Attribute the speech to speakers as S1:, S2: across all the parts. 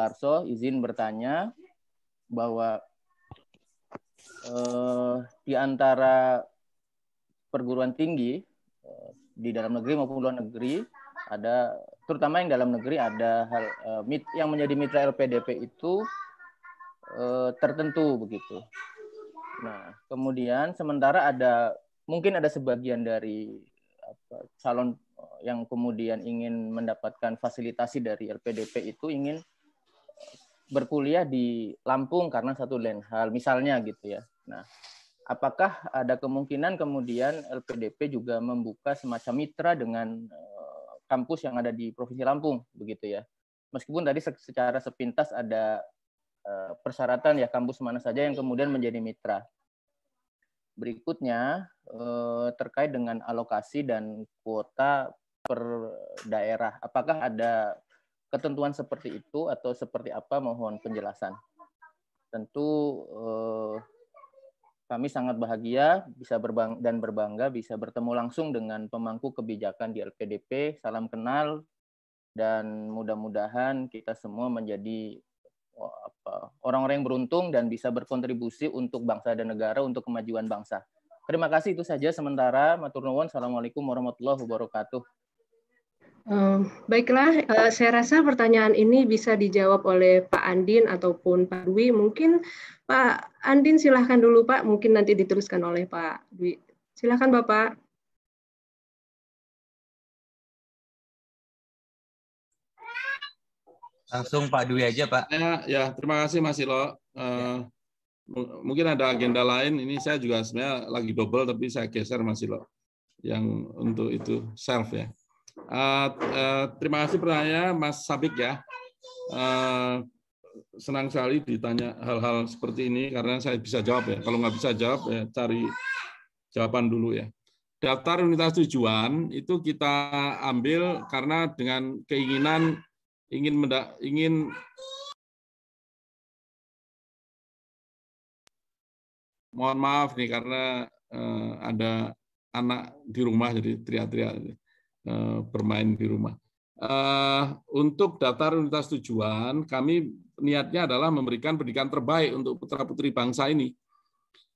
S1: Larso izin bertanya bahwa eh, di antara perguruan tinggi eh, di dalam negeri maupun luar negeri ada terutama yang dalam negeri ada hal eh, mit, yang menjadi mitra LPDP itu eh, tertentu begitu. Nah, kemudian sementara ada mungkin ada sebagian dari apa, calon yang kemudian ingin mendapatkan fasilitasi dari LPDP itu ingin berkuliah di Lampung karena satu lain hal misalnya gitu ya. Nah, apakah ada kemungkinan kemudian LPDP juga membuka semacam mitra dengan eh, kampus yang ada di Provinsi Lampung begitu ya. Meskipun tadi secara sepintas ada eh, persyaratan ya kampus mana saja yang kemudian menjadi mitra. Berikutnya eh, terkait dengan alokasi dan kuota per daerah. Apakah ada ketentuan seperti itu atau seperti apa mohon penjelasan. Tentu eh, kami sangat bahagia bisa berbang dan berbangga bisa bertemu langsung dengan pemangku kebijakan di LPDP. Salam kenal dan mudah-mudahan kita semua menjadi oh, orang-orang yang beruntung dan bisa berkontribusi untuk bangsa dan negara untuk kemajuan bangsa. Terima kasih itu saja sementara. Matur Assalamualaikum warahmatullahi wabarakatuh
S2: baiklah, eh, saya rasa pertanyaan ini bisa dijawab oleh Pak Andin ataupun Pak Dwi. Mungkin Pak Andin silahkan dulu Pak, mungkin nanti diteruskan oleh Pak Dwi. Silahkan Bapak.
S3: Langsung Pak Dwi aja Pak. Ya, ya terima kasih Mas Ilo. Uh, eh, ya. Mungkin ada agenda lain, ini saya juga sebenarnya lagi double tapi saya geser Mas Ilo. Yang untuk itu self ya. Uh, terima kasih pertanyaannya Mas Sabik ya. Uh, senang sekali ditanya hal-hal seperti ini karena saya bisa jawab ya. Kalau nggak bisa jawab ya cari jawaban dulu ya. Daftar unitas tujuan itu kita ambil karena dengan keinginan ingin mendak, ingin mohon maaf nih karena uh, ada anak di rumah jadi teriak-teriak. Eh, bermain di rumah. Eh, untuk daftar unitas tujuan, kami niatnya adalah memberikan pendidikan terbaik untuk putra-putri bangsa ini.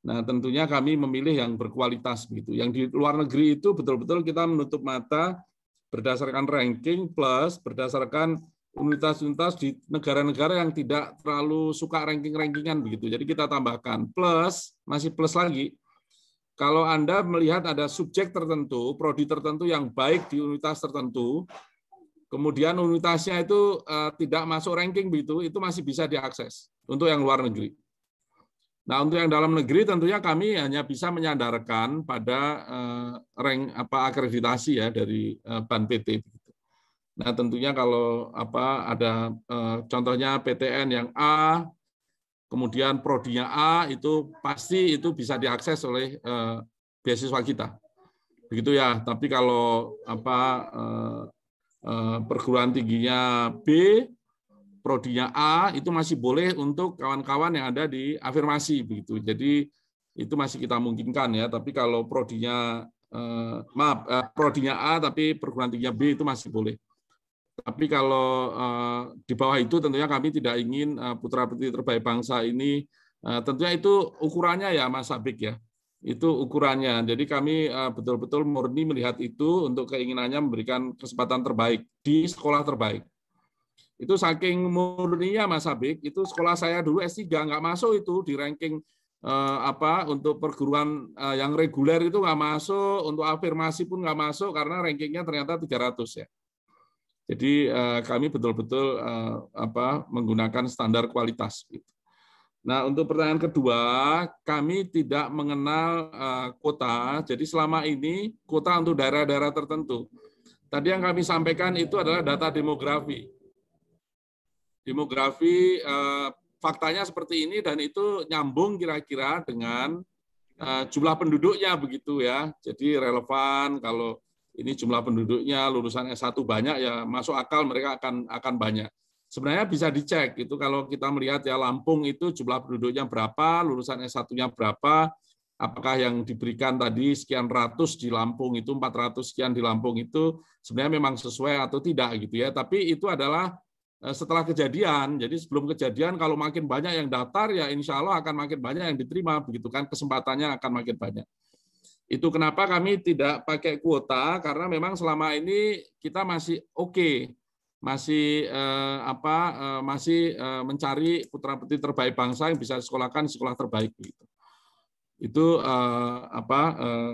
S3: Nah, tentunya kami memilih yang berkualitas gitu. Yang di luar negeri itu betul-betul kita menutup mata berdasarkan ranking plus berdasarkan unitas unitas di negara-negara yang tidak terlalu suka ranking-rankingan begitu. Jadi kita tambahkan plus masih plus lagi kalau Anda melihat ada subjek tertentu, prodi tertentu yang baik di unitas tertentu, kemudian unitasnya itu uh, tidak masuk ranking begitu, itu masih bisa diakses untuk yang luar negeri. Nah, untuk yang dalam negeri tentunya kami hanya bisa menyandarkan pada uh, rank apa akreditasi ya dari uh, Ban PT Nah, tentunya kalau apa ada uh, contohnya PTN yang A kemudian prodinya A itu pasti itu bisa diakses oleh eh, beasiswa kita. Begitu ya. Tapi kalau apa eh, eh, perguruan tingginya B, prodinya A itu masih boleh untuk kawan-kawan yang ada di afirmasi begitu. Jadi itu masih kita mungkinkan ya. Tapi kalau prodinya nya maaf prodinya A tapi perguruan tingginya B itu masih boleh. Tapi kalau uh, di bawah itu tentunya kami tidak ingin uh, putra-putri terbaik bangsa ini uh, tentunya itu ukurannya ya Mas Abik ya. Itu ukurannya. Jadi kami uh, betul-betul murni melihat itu untuk keinginannya memberikan kesempatan terbaik di sekolah terbaik. Itu saking murninya Mas Abik, itu sekolah saya dulu S3 nggak masuk itu di ranking uh, apa untuk perguruan uh, yang reguler itu nggak masuk, untuk afirmasi pun nggak masuk karena rankingnya ternyata 300 ya. Jadi eh, kami betul-betul eh, apa menggunakan standar kualitas. Gitu. Nah untuk pertanyaan kedua, kami tidak mengenal eh, kota. Jadi selama ini kota untuk daerah-daerah tertentu. Tadi yang kami sampaikan itu adalah data demografi. Demografi faktanya seperti ini dan itu nyambung kira-kira dengan jumlah penduduknya begitu ya. Jadi relevan kalau ini jumlah penduduknya lulusan S1 banyak ya masuk akal mereka akan akan banyak. Sebenarnya bisa dicek itu kalau kita melihat ya Lampung itu jumlah penduduknya berapa, lulusan S1-nya berapa, apakah yang diberikan tadi sekian ratus di Lampung itu 400 sekian di Lampung itu sebenarnya memang sesuai atau tidak gitu ya. Tapi itu adalah eh, setelah kejadian. Jadi sebelum kejadian kalau makin banyak yang daftar ya insya Allah akan makin banyak yang diterima begitu kan kesempatannya akan makin banyak. Itu kenapa kami tidak pakai kuota karena memang selama ini kita masih oke, okay, masih eh, apa eh, masih eh, mencari putra-putri terbaik bangsa yang bisa disekolahkan sekolah terbaik gitu. Itu eh, apa eh,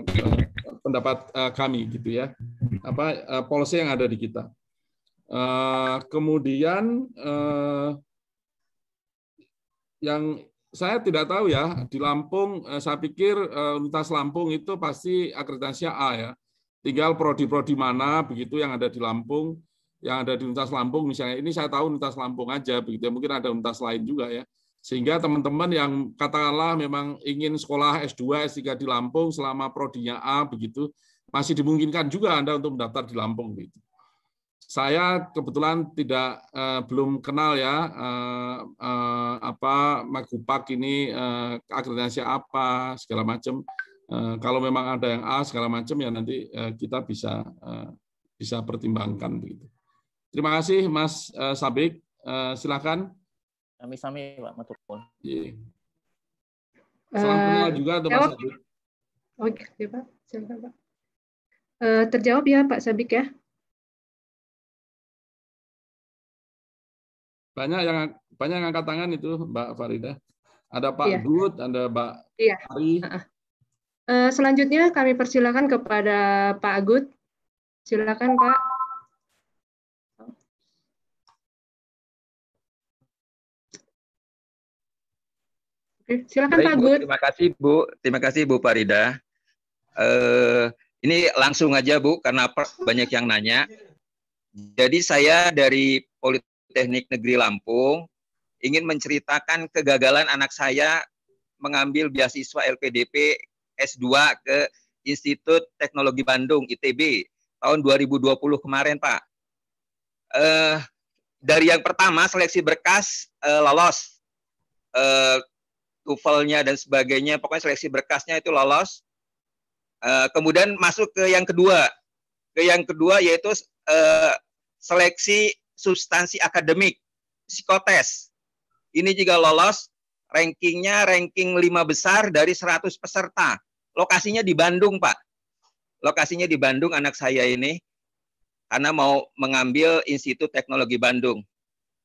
S3: pendapat eh, kami gitu ya. Apa eh, polisi yang ada di kita. Eh, kemudian eh, yang saya tidak tahu ya di Lampung eh, saya pikir eh, Universitas Lampung itu pasti akreditasinya A ya tinggal prodi-prodi mana begitu yang ada di Lampung yang ada di Universitas Lampung misalnya ini saya tahu Universitas Lampung aja begitu ya, mungkin ada universitas lain juga ya sehingga teman-teman yang katakanlah memang ingin sekolah S2 S3 di Lampung selama prodinya A begitu masih dimungkinkan juga Anda untuk mendaftar di Lampung begitu saya kebetulan tidak uh, belum kenal ya uh, uh, apa Magupak ini uh, akreditasi apa segala macam. uh, kalau memang ada yang A segala macam ya nanti uh, kita bisa uh, bisa pertimbangkan begitu. Terima kasih Mas uh, Sabik. uh, silakan.
S1: kami sami Pak Matur. Yeah. Salam uh, kenal juga atau Mas Sabik.
S2: Oke, Pak. Silakan, Pak. Uh, terjawab ya Pak Sabik ya.
S3: Banyak yang banyak yang angkat tangan itu Mbak Farida. Ada Pak ya. ada Mbak Iya. Ari.
S2: Eh, selanjutnya kami persilakan kepada Pak Agut. Silakan Pak. silakan Pak Agut.
S4: Terima kasih Bu, terima kasih Bu Farida. Uh, ini langsung aja Bu, karena banyak yang nanya. Jadi saya dari politik Teknik Negeri Lampung ingin menceritakan kegagalan anak saya mengambil beasiswa LPDP S2 ke Institut Teknologi Bandung ITB tahun 2020 kemarin, Pak. Eh, dari yang pertama seleksi berkas uh, lolos. Eh, tuvelnya dan sebagainya, pokoknya seleksi berkasnya itu lolos. Uh, kemudian masuk ke yang kedua. Ke yang kedua yaitu uh, seleksi substansi akademik, psikotes. Ini juga lolos, rankingnya ranking lima besar dari 100 peserta. Lokasinya di Bandung, Pak. Lokasinya di Bandung anak saya ini karena mau mengambil Institut Teknologi Bandung.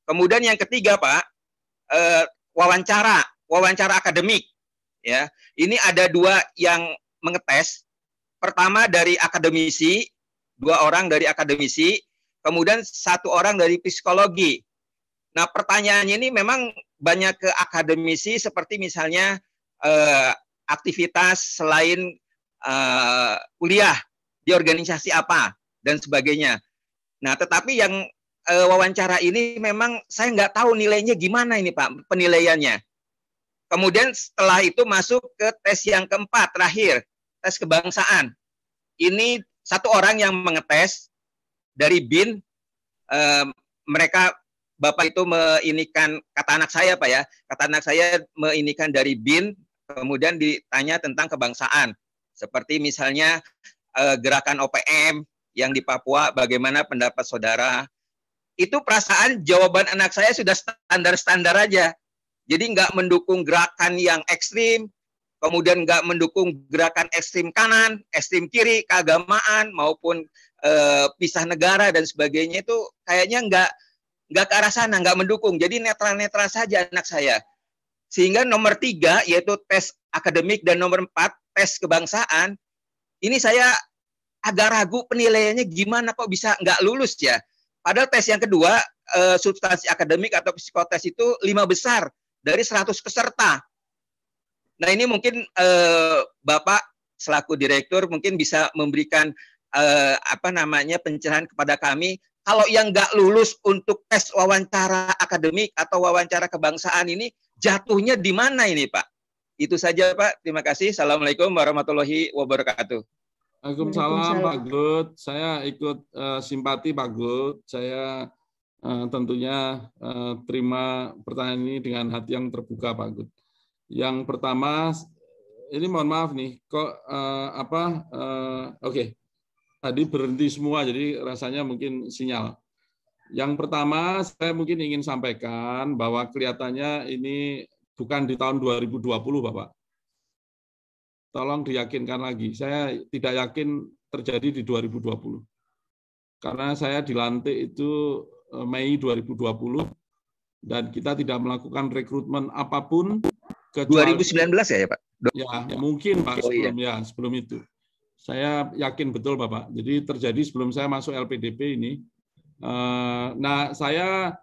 S4: Kemudian yang ketiga, Pak, eh, wawancara, wawancara akademik. Ya, ini ada dua yang mengetes. Pertama dari akademisi, dua orang dari akademisi, kemudian satu orang dari psikologi. Nah, pertanyaannya ini memang banyak ke akademisi seperti misalnya eh, aktivitas selain eh, kuliah di organisasi apa dan sebagainya. Nah, tetapi yang eh, wawancara ini memang saya nggak tahu nilainya gimana ini Pak penilaiannya. Kemudian setelah itu masuk ke tes yang keempat terakhir tes kebangsaan. Ini satu orang yang mengetes dari bin eh, mereka bapak itu meinikan kata anak saya pak ya kata anak saya meinikan dari bin kemudian ditanya tentang kebangsaan seperti misalnya eh, gerakan OPM yang di Papua bagaimana pendapat saudara itu perasaan jawaban anak saya sudah standar-standar aja jadi nggak mendukung gerakan yang ekstrim kemudian nggak mendukung gerakan ekstrim kanan, ekstrim kiri, keagamaan maupun Eh, pisah negara dan sebagainya itu kayaknya nggak nggak ke arah sana, nggak mendukung. Jadi netral-netral saja anak saya. Sehingga nomor tiga yaitu tes akademik dan nomor empat tes kebangsaan ini saya agak ragu penilaiannya gimana kok bisa nggak lulus ya. Padahal tes yang kedua eh, substansi akademik atau psikotes itu lima besar dari 100 peserta. Nah ini mungkin eh, Bapak selaku direktur mungkin bisa memberikan eh, apa namanya pencerahan kepada kami kalau yang nggak lulus untuk tes wawancara akademik atau wawancara kebangsaan ini jatuhnya di mana ini Pak? Itu saja Pak. Terima kasih. Assalamualaikum warahmatullahi wabarakatuh.
S3: Assalamualaikum Pak Gut. Saya ikut uh, simpati Pak Gut. Saya uh, tentunya uh, terima pertanyaan ini dengan hati yang terbuka Pak Gut. Yang pertama ini mohon maaf nih kok uh, apa uh, oke okay tadi berhenti semua, jadi rasanya mungkin sinyal. Yang pertama, saya mungkin ingin sampaikan bahwa kelihatannya ini bukan di tahun 2020, Bapak. Tolong diyakinkan lagi. Saya tidak yakin terjadi di 2020. Karena saya dilantik itu eh, Mei 2020 dan kita tidak melakukan rekrutmen apapun kecuali 2019 ya, ya Pak. Ya, mungkin Pak oh, iya. ya sebelum itu. Saya yakin betul Bapak. Jadi terjadi sebelum saya masuk LPDP ini. Eh, nah, saya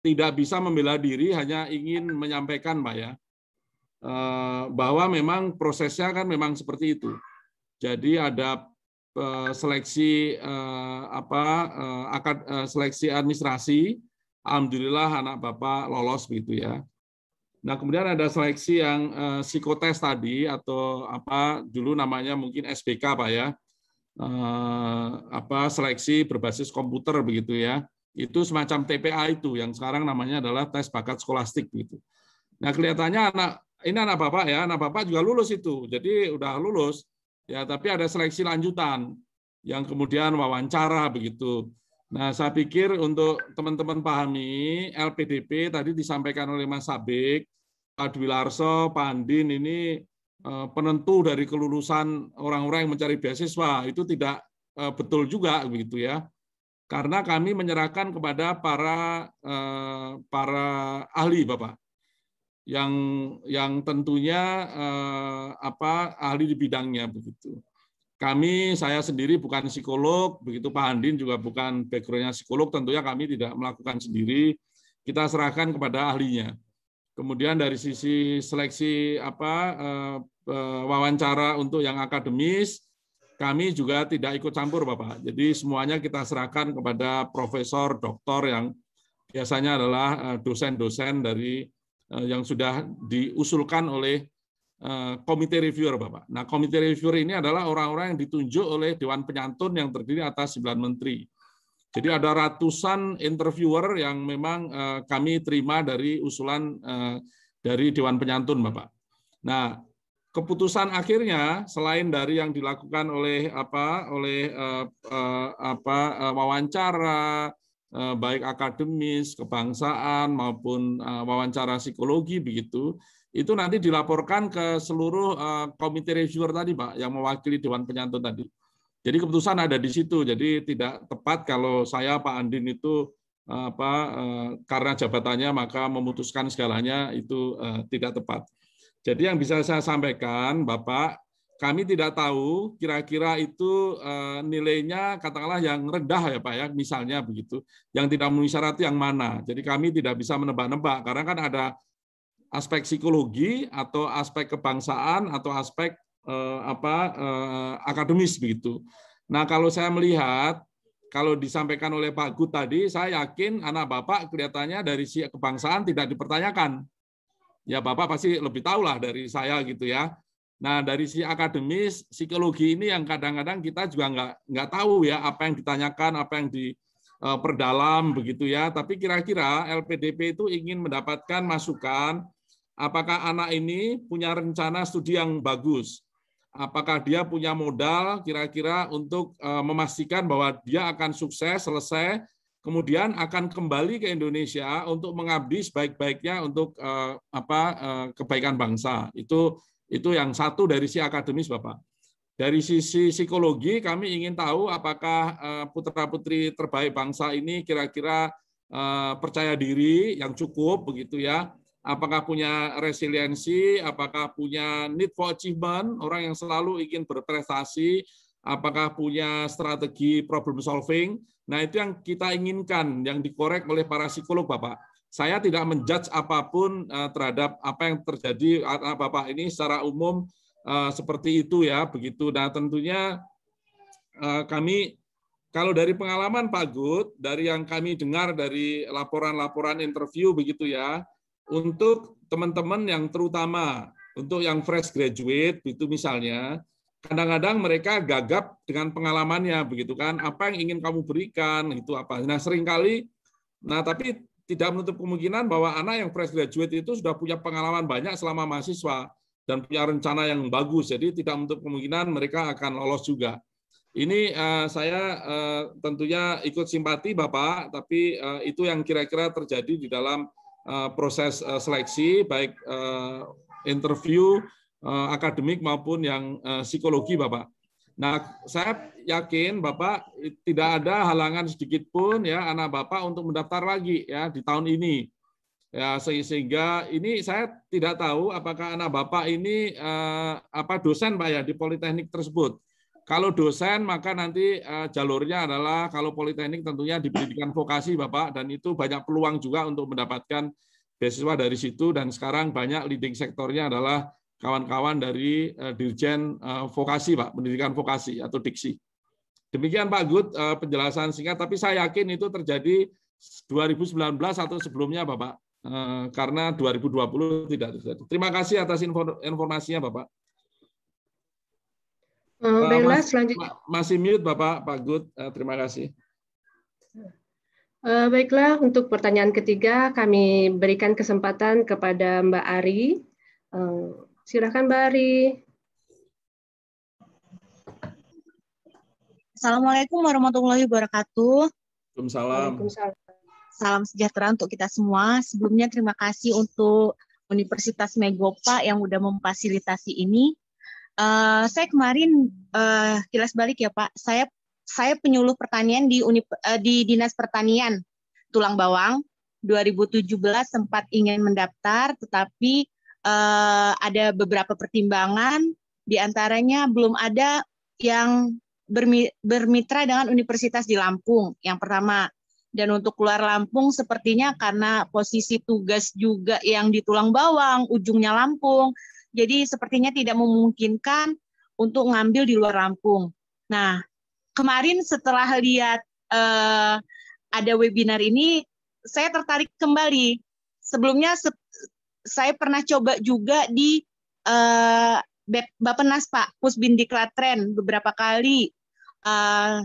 S3: tidak bisa membela diri, hanya ingin menyampaikan Pak ya, eh, bahwa memang prosesnya kan memang seperti itu. Jadi ada eh, seleksi apa Akad seleksi administrasi, alhamdulillah anak Bapak lolos gitu ya. Nah, kemudian ada seleksi yang uh, psikotes tadi atau apa dulu namanya mungkin SBK Pak ya. Uh, apa seleksi berbasis komputer begitu ya. Itu semacam TPA itu yang sekarang namanya adalah tes bakat skolastik gitu. Nah, kelihatannya anak ini anak Bapak ya, anak Bapak juga lulus itu. Jadi udah lulus ya, tapi ada seleksi lanjutan yang kemudian wawancara begitu. Nah, saya pikir untuk teman-teman pahami, LPDP tadi disampaikan oleh Mas Sabik, Pak Dwi Larso, Pak Andin, ini eh, penentu dari kelulusan orang-orang yang mencari beasiswa. Itu tidak eh, betul juga, begitu ya. Karena kami menyerahkan kepada para eh, para ahli, Bapak yang yang tentunya apa ahli di bidangnya begitu. Kami, saya sendiri bukan psikolog, begitu Pak Andin juga bukan backgroundnya psikolog, tentunya kami tidak melakukan sendiri, kita serahkan kepada ahlinya. Kemudian dari sisi seleksi apa eh, eh, wawancara untuk yang akademis, kami juga tidak ikut campur Bapak. Jadi semuanya kita serahkan kepada profesor, doktor yang biasanya adalah eh, dosen-dosen dari yang sudah diusulkan oleh komite eh, reviewer Bapak. Nah, komite reviewer ini adalah orang-orang yang ditunjuk oleh Dewan Penyantun yang terdiri atas 9 menteri. Jadi ada ratusan interviewer yang memang eh, kami terima dari usulan eh, dari Dewan Penyantun Bapak. Nah, keputusan akhirnya selain dari yang dilakukan oleh apa oleh apa wawancara baik akademis, kebangsaan maupun wawancara psikologi begitu, itu nanti dilaporkan ke seluruh eh, komite reviewer tadi Pak yang mewakili Dewan Penyantun tadi. Jadi keputusan ada di situ. Jadi tidak tepat kalau saya Pak Andin itu eh, apa eh, karena jabatannya maka memutuskan segalanya itu tidak tepat. Jadi yang bisa saya sampaikan Bapak, kami tidak tahu kira-kira itu nilainya katakanlah yang rendah ya Pak ya misalnya begitu, yang tidak memenuhi syarat yang mana. Jadi kami tidak bisa menebak-nebak karena kan ada aspek psikologi atau aspek kebangsaan atau aspek eh, apa eh, akademis begitu. Nah, kalau saya melihat kalau disampaikan oleh Pak Gut tadi, saya yakin anak Bapak kelihatannya dari si kebangsaan tidak dipertanyakan. Ya Bapak pasti lebih tahu lah dari saya gitu ya. Nah dari si akademis, psikologi ini yang kadang-kadang kita juga nggak nggak tahu ya apa yang ditanyakan, apa yang diperdalam eh, begitu ya. Tapi kira-kira LPDP itu ingin mendapatkan masukan Apakah anak ini punya rencana studi yang bagus? Apakah dia punya modal kira-kira untuk eh, memastikan bahwa dia akan sukses, selesai, kemudian akan kembali ke Indonesia untuk mengabdi sebaik-baiknya untuk eh, apa eh, kebaikan bangsa. Itu itu yang satu dari si akademis, Bapak. Dari sisi psikologi, kami ingin tahu apakah putra-putri terbaik bangsa ini kira-kira percaya diri yang cukup begitu ya apakah punya resiliensi, apakah punya need for achievement, orang yang selalu ingin berprestasi, apakah punya strategi problem solving. Nah, itu yang kita inginkan, yang dikorek oleh para psikolog, Bapak. Saya tidak menjudge apapun eh, terhadap apa yang terjadi, Bapak ini secara umum eh, seperti itu ya, begitu. Nah, tentunya eh, kami kalau dari pengalaman Pak Gut, dari yang kami dengar dari laporan-laporan interview begitu ya, untuk teman-teman yang terutama untuk yang fresh graduate itu misalnya kadang-kadang mereka gagap dengan pengalamannya begitu kan apa yang ingin kamu berikan itu apa nah seringkali nah tapi tidak menutup kemungkinan bahwa anak yang fresh graduate itu sudah punya pengalaman banyak selama mahasiswa dan punya rencana yang bagus jadi tidak menutup kemungkinan mereka akan lolos juga ini uh, saya uh, tentunya ikut simpati Bapak tapi uh, itu yang kira-kira terjadi di dalam Eh, proses eh, seleksi baik eh, interview akademik maupun yang psikologi Bapak. Nah, saya yakin Bapak tidak ada halangan sedikit pun ya anak Bapak untuk mendaftar lagi ya di tahun ini. Ya, sehingga ini saya tidak tahu apakah anak Bapak ini apa dosen Pak ya di Politeknik tersebut. Kalau dosen maka nanti uh, jalurnya adalah kalau politeknik tentunya di pendidikan vokasi Bapak dan itu banyak peluang juga untuk mendapatkan beasiswa dari situ dan sekarang banyak leading sektornya adalah kawan-kawan dari uh, Dirjen uh, Vokasi Pak, pendidikan vokasi atau diksi. Demikian Pak Gut uh, penjelasan singkat tapi saya yakin itu terjadi 2019 atau sebelumnya Bapak karena 2020 tidak terjadi. Terima kasih atas informasinya Bapak.
S2: Eh, eh, baiklah, selanjutnya.
S3: Masih mute Bapak, Pak Gut. Eh, terima kasih.
S2: baiklah, untuk pertanyaan ketiga kami berikan kesempatan kepada Mbak Ari. Silakan Mbak Ari. Assalamualaikum warahmatullahi wabarakatuh.
S3: Waalaikumsalam.
S2: Salam sejahtera untuk kita semua. Sebelumnya terima kasih untuk Universitas Megopa yang sudah memfasilitasi ini. Eh, saya kemarin uh, kilas balik ya Pak. Saya saya penyuluh pertanian di Unip, uh, di Dinas Pertanian Tulang Bawang. 2017 sempat ingin mendaftar, tetapi uh, ada beberapa pertimbangan. diantaranya belum ada yang bermitra dengan Universitas di Lampung. Yang pertama, dan untuk keluar Lampung sepertinya karena posisi tugas juga yang di tulang bawang, ujungnya Lampung. Jadi sepertinya tidak memungkinkan untuk ngambil di luar Lampung. Nah, kemarin setelah lihat eh, ada webinar ini, saya tertarik kembali. Sebelumnya se saya pernah coba juga di eh, Bapenas Pak, Pusbindiklatren beberapa kali. Eh,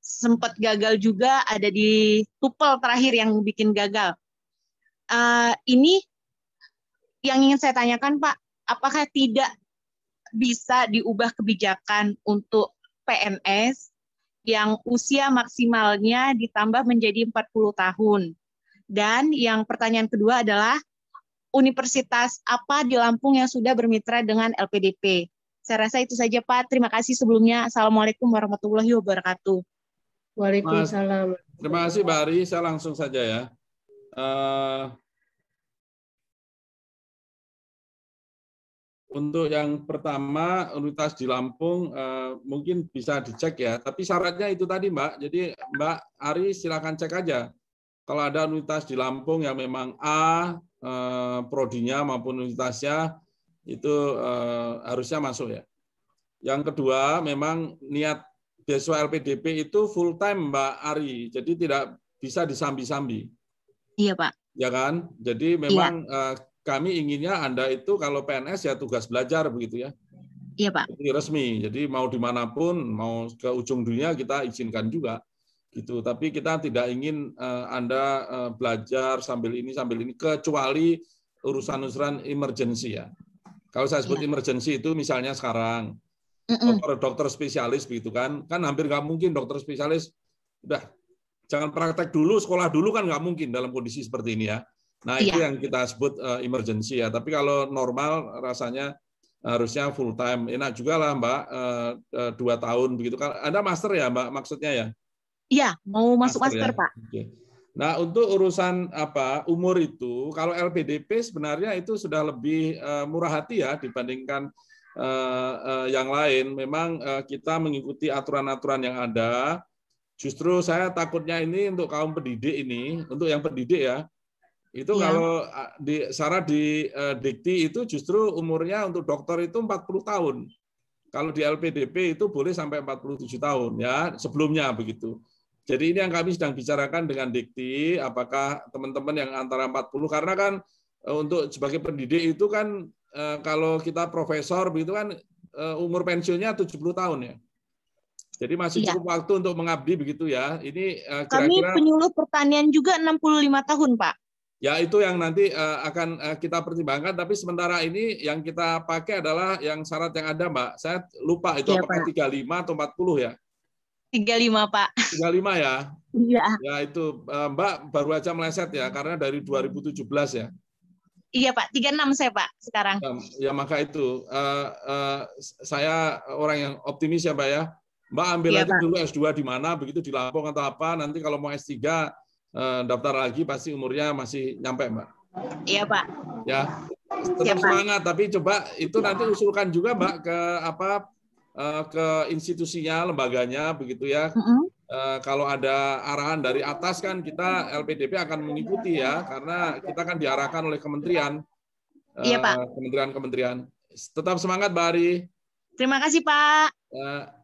S2: sempat gagal juga ada di tupel terakhir yang bikin gagal. Uh, ini yang ingin saya tanyakan Pak, apakah tidak bisa diubah kebijakan untuk PNS yang usia maksimalnya ditambah menjadi 40 tahun. Dan yang pertanyaan kedua adalah universitas apa di Lampung yang sudah bermitra dengan LPDP? Saya rasa itu saja Pak. Terima kasih sebelumnya. Assalamualaikum warahmatullahi wabarakatuh. Waalaikumsalam.
S3: Terima kasih Mbak Ari. Saya langsung saja ya. Uh, Untuk yang pertama, universitas di Lampung eh, mungkin bisa dicek ya, tapi syaratnya itu tadi Mbak. Jadi Mbak Ari silakan cek aja. Kalau ada universitas di Lampung yang memang A, eh, prodinya maupun universitasnya, itu eh, harusnya masuk ya. Yang kedua, memang niat beasiswa LPDP itu full time Mbak Ari, jadi tidak bisa disambi-sambi. Iya Pak. Ya kan? Jadi iya. memang iya kami inginnya Anda itu kalau PNS ya tugas belajar begitu ya. Iya, Pak. Jadi resmi. Jadi mau dimanapun, mau ke ujung dunia kita izinkan juga gitu. Tapi kita tidak ingin uh, Anda uh, belajar sambil ini sambil ini kecuali urusan-urusan emergency ya. Kalau saya sebut ya. emergency itu misalnya sekarang mm dokter dokter spesialis begitu kan, kan hampir nggak mungkin dokter spesialis udah jangan praktek dulu, sekolah dulu kan nggak mungkin dalam kondisi seperti ini ya. Nah, iya. itu yang kita sebut uh, emergency ya. Tapi kalau normal rasanya harusnya full time. Enak juga lah Mbak, uh, uh, dua tahun begitu. Anda master ya Mbak maksudnya ya?
S2: Iya, mau masuk master, master ya. Pak.
S3: Okay. Nah, untuk urusan apa umur itu, kalau LPDP sebenarnya itu sudah lebih uh, murah hati ya dibandingkan uh, uh, yang lain. Memang uh, kita mengikuti aturan-aturan yang ada. Justru saya takutnya ini untuk kaum pendidik ini, untuk yang pendidik ya, itu ya. kalau di Sarah di uh, Dikti itu justru umurnya untuk dokter itu 40 tahun. Kalau di LPDP itu boleh sampai 47 tahun ya, sebelumnya begitu. Jadi ini yang kami sedang bicarakan dengan Dikti, apakah teman-teman yang antara 40 karena kan e, untuk sebagai pendidik itu kan e, kalau kita profesor begitu kan umur pensiunnya 70 tahun ya. Jadi masih cukup iya. cukup waktu untuk mengabdi begitu ya. Ini kira-kira Kami penyuluh
S2: pertanian juga 65 tahun, Pak.
S3: Ya itu yang nanti eh, akan eh, kita pertimbangkan. Tapi sementara ini yang kita pakai adalah yang syarat yang ada, Mbak. Saya lupa itu ya, apakah tiga lima atau puluh ya?
S2: Tiga lima Pak.
S3: Tiga lima ya? Iya. Ya itu eh, Mbak baru aja meleset ya karena dari 2017 ya.
S2: Iya Pak, tiga enam saya Pak sekarang.
S3: Ya, ya maka itu uh, saya orang yang optimis ya Mbak ya. Mbak ambil ya, aja Pak. dulu S2 di mana, begitu di Lampung atau apa, nanti kalau mau S3 Eh, daftar lagi pasti umurnya masih nyampe, Mbak. Iya, Pak. Ya.
S2: Tetap iya, semangat,
S3: tapi coba itu nanti usulkan juga, Mbak, ke apa eh, ke institusinya, lembaganya, begitu ya. Mm kalau ada arahan dari atas kan kita LPDP akan mengikuti ya karena kita kan diarahkan oleh kementerian iya, Pak. kementerian-kementerian tetap semangat Bari
S2: terima kasih Pak uh,